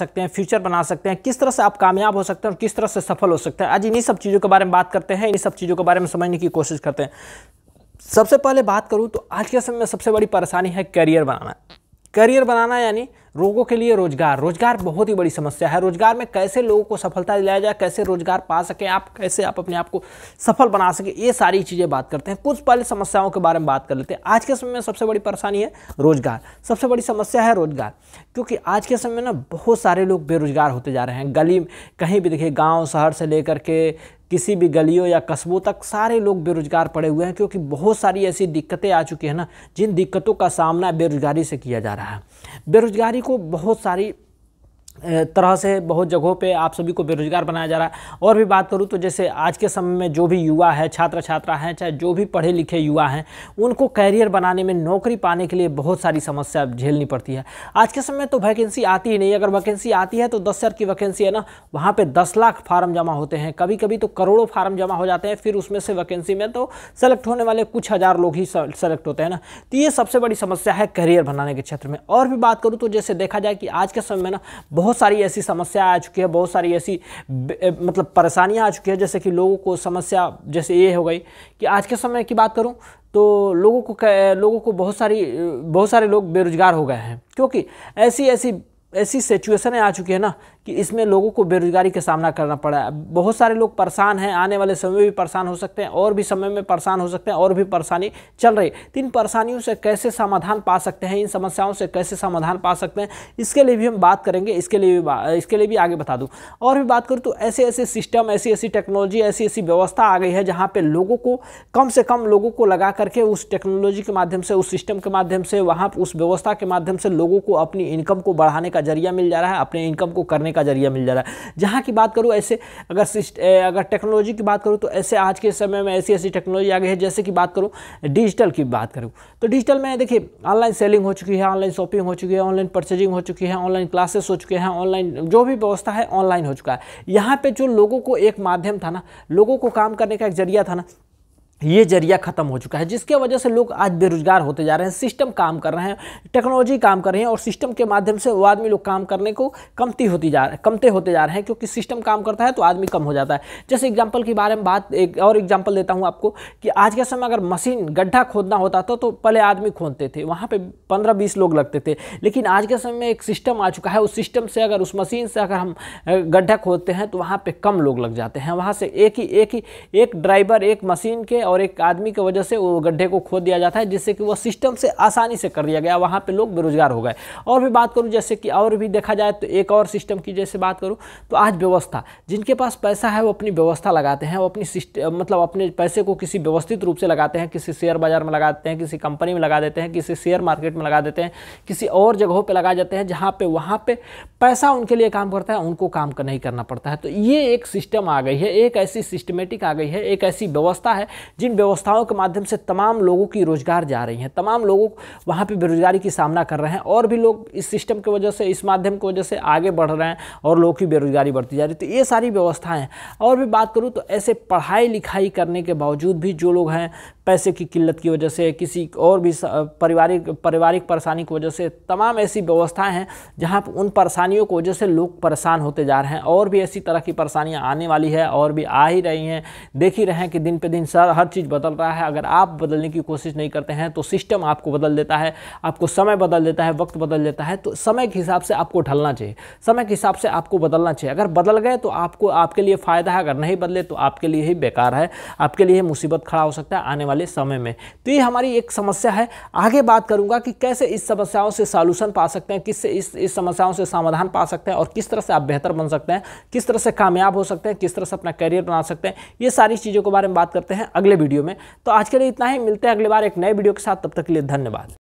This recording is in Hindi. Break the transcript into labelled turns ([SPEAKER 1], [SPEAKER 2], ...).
[SPEAKER 1] सकते हैं फ्यूचर बना सकते हैं किस तरह से आप कामयाब हो सकते हैं और किस तरह से सफल हो सकते हैं आज इन्हीं सब चीज़ों के बारे में बात करते हैं इन्हीं सब चीज़ों के बारे में समझने की कोशिश करते हैं सबसे पहले बात करूँ तो आज के समय में सबसे बड़ी परेशानी है करियर बनाना करियर बनाना यानी लोगों के लिए रोजगार रोजगार बहुत ही बड़ी समस्या है रोजगार में कैसे लोगों को सफलता दिलाया जाए कैसे रोजगार पा सके आप कैसे आप अपने आप को सफल बना सकें ये सारी चीज़ें बात करते हैं कुछ पहले समस्याओं के बारे में बात कर लेते हैं आज के समय में सबसे बड़ी परेशानी है रोजगार सबसे बड़ी समस्या है रोजगार क्योंकि आज के समय में ना बहुत सारे लोग बेरोजगार होते जा रहे हैं गली कहीं भी देखिए गाँव शहर से लेकर के किसी भी गलियों या कस्बों तक सारे लोग बेरोजगार पड़े हुए हैं क्योंकि बहुत सारी ऐसी दिक्कतें आ चुकी हैं ना जिन दिक्कतों का सामना बेरोजगारी से किया जा रहा है बेरोजगारी को बहुत सारी तरह से बहुत जगहों पे आप सभी को बेरोजगार बनाया जा रहा है और भी बात करूँ तो जैसे आज के समय में जो भी युवा है छात्र छात्रा हैं चाहे जो भी पढ़े लिखे युवा हैं उनको कैरियर बनाने में नौकरी पाने के लिए बहुत सारी समस्या झेलनी पड़ती है आज के समय में तो वैकेंसी आती ही नहीं अगर वैकेंसी आती है तो दस हज़ार की वैकेंसी है ना वहाँ पर दस लाख फार्म जमा होते हैं कभी कभी तो करोड़ों फार्म जमा हो जाते हैं फिर उसमें से वैकेंसी में तो सेलेक्ट होने वाले कुछ हज़ार लोग ही सेलेक्ट होते हैं ना तो ये सबसे बड़ी समस्या है करियर बनाने के क्षेत्र में और भी बात करूँ तो जैसे देखा जाए कि आज के समय में ना बहुत बहुत सारी ऐसी समस्या आ चुकी है बहुत सारी ऐसी मतलब परेशानियाँ आ चुकी है जैसे कि लोगों को समस्या जैसे ये हो गई कि आज के समय की बात करूँ तो लोगों को लोगों को बहुत सारी बहुत सारे लोग बेरोजगार हो गए हैं क्योंकि ऐसी ऐसी ऐसी सिचुएशन आ चुकी है ना कि इसमें लोगों को बेरोजगारी का सामना करना पड़ा बहुत सारे लोग परेशान हैं आने वाले समय में भी परेशान हो सकते हैं और भी समय में परेशान हो सकते हैं और भी परेशानी चल रही तो इन परेशानियों से कैसे समाधान पा सकते हैं इन समस्याओं से कैसे समाधान पा सकते हैं इसके लिए भी हम बात करेंगे इसके लिए भी इसके लिए भी आगे बता दूँ और भी बात करूँ तो ऐसे ऐसे सिस्टम ऐसी ऐसी टेक्नोलॉजी ऐसी ऐसी व्यवस्था आ गई है जहाँ पर लोगों को कम से कम लोगों को लगा करके उस टेक्नोलॉजी के माध्यम से उस सिस्टम के माध्यम से वहाँ उस व्यवस्था के माध्यम से लोगों को अपनी इनकम को बढ़ाने का जरिया मिल जा रहा है अपने इनकम को करने का का जरिया मिल जा रहा है जहाँ की बात करूँ ऐसे अगर अगर टेक्नोलॉजी की बात करूँ तो ऐसे आज के समय में ऐसी ऐसी टेक्नोलॉजी आ गई है जैसे कि बात करूँ डिजिटल की बात करूँ तो डिजिटल में देखिए ऑनलाइन सेलिंग हो चुकी है ऑनलाइन शॉपिंग हो चुकी है ऑनलाइन परचेजिंग हो चुकी है ऑनलाइन क्लासेस हो चुके हैं ऑनलाइन जो भी व्यवस्था है ऑनलाइन हो चुका है यहाँ पर जो लोगों को एक माध्यम था ना लोगों को काम करने का एक जरिया था ना ये जरिया खत्म हो चुका है जिसके वजह से लोग आज बेरोजगार होते जा रहे हैं सिस्टम काम कर रहे हैं टेक्नोलॉजी काम कर रही है और सिस्टम के माध्यम से वो आदमी लोग काम करने को कमती होती जा कमते होते जा रहे हैं क्योंकि सिस्टम काम करता है तो आदमी कम हो जाता है जैसे एग्जाम्पल के बारे में बात एक और एग्जाम्पल देता हूँ आपको कि आज के समय अगर मशीन गड्ढा खोदना होता था तो, तो पहले आदमी खोदते थे वहाँ पर पंद्रह बीस लोग लगते थे लेकिन आज के समय में एक सिस्टम आ चुका है उस सिस्टम से अगर उस मशीन से अगर हम गड्ढा खोदते हैं तो वहाँ पर कम लोग लग जाते हैं वहाँ से एक ही एक ही एक ड्राइवर एक मशीन के और एक आदमी की वजह से वो गड्ढे को खोद दिया जाता है जिससे कि वो सिस्टम से आसानी से कर दिया गया वहाँ पर लोग बेरोजगार हो गए और भी बात करूँ जैसे कि और भी देखा जाए तो एक और सिस्टम की जैसे बात करूँ तो आज व्यवस्था जिनके पास पैसा है वो अपनी व्यवस्था लगाते हैं वो अपनी मतलब अपने पैसे को किसी व्यवस्थित रूप से लगाते हैं किसी शेयर बाजार में लगाते हैं किसी कंपनी में लगा देते हैं किसी शेयर मार्केट में लगा देते हैं किसी और जगहों पर लगा जाते हैं जहाँ पर वहाँ पर पैसा उनके लिए काम करता है उनको काम नहीं करना पड़ता है तो ये एक सिस्टम आ गई है एक ऐसी सिस्टमेटिक आ गई है एक ऐसी व्यवस्था है जिन व्यवस्थाओं के माध्यम से तमाम लोगों की रोज़गार जा रही हैं तमाम लोगों वहाँ पर बेरोज़गारी की सामना कर रहे हैं और भी लोग इस सिस्टम की वजह से इस माध्यम की वजह से आगे बढ़ रहे हैं और लोगों की बेरोज़गारी बढ़ती जा रही है तो ये सारी व्यवस्थाएँ और भी बात करूँ तो ऐसे पढ़ाई लिखाई करने के बावजूद भी जो लोग हैं पैसे की किल्लत की वजह से किसी और भी पारिवारिक पारिवारिक परेशानी की वजह से तमाम ऐसी व्यवस्थाएं हैं जहां उन परेशानियों की वजह से लोग परेशान होते जा रहे हैं और भी ऐसी तरह की परेशानियां आने वाली है और भी आ ही रही हैं देख ही रहे हैं कि दिन पे दिन सर हर चीज़ बदल रहा है अगर आप बदलने की कोशिश नहीं करते हैं तो सिस्टम आपको बदल देता है आपको समय बदल देता है वक्त बदल देता है तो समय के हिसाब से आपको ढलना चाहिए समय के हिसाब से आपको बदलना चाहिए अगर बदल गए तो आपको आपके लिए फ़ायदा है अगर नहीं बदले तो आपके लिए ही बेकार है आपके लिए मुसीबत खड़ा हो सकता है आने वाले समय में तो ये हमारी एक समस्या है आगे बात करूँगा कि कैसे इस समस्याओं से सॉल्यूशन पा सकते हैं किससे इस इस समस्याओं से समाधान पा सकते हैं और किस तरह से आप बेहतर बन सकते हैं किस तरह से कामयाब हो सकते हैं किस तरह से अपना करियर बना सकते हैं ये सारी चीज़ों के बारे में बात करते हैं अगले वीडियो में तो आज के लिए इतना ही मिलते हैं अगली बार एक नए वीडियो के साथ तब तक के लिए धन्यवाद